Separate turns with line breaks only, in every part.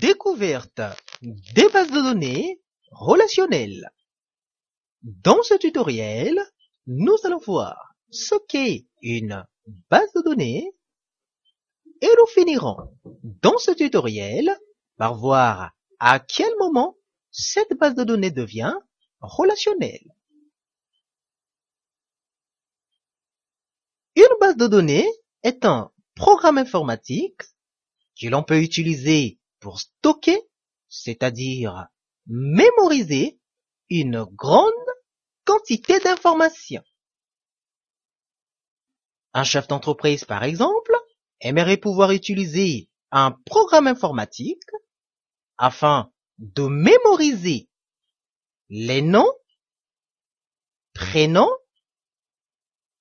découverte des bases de données relationnelles. Dans ce tutoriel, nous allons voir ce qu'est une base de données et nous finirons dans ce tutoriel par voir à quel moment cette base de données devient relationnelle. Une base de données est un programme informatique que l'on peut utiliser pour stocker, c'est-à-dire mémoriser, une grande quantité d'informations. Un chef d'entreprise, par exemple, aimerait pouvoir utiliser un programme informatique afin de mémoriser les noms, prénoms,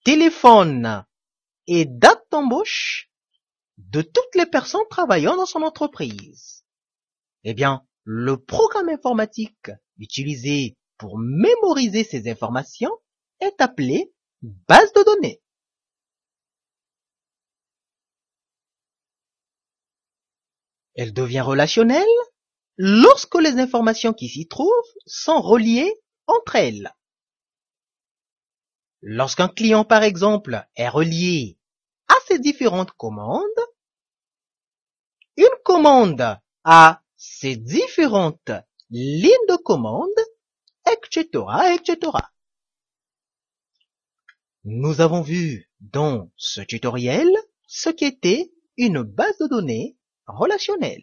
téléphones et dates d'embauche de toutes les personnes travaillant dans son entreprise. Eh bien, le programme informatique utilisé pour mémoriser ces informations est appelé base de données. Elle devient relationnelle lorsque les informations qui s'y trouvent sont reliées entre elles. Lorsqu'un client, par exemple, est relié à ses différentes commandes, commande à ces différentes lignes de commande, etc., etc. Nous avons vu dans ce tutoriel ce qu'était une base de données relationnelle.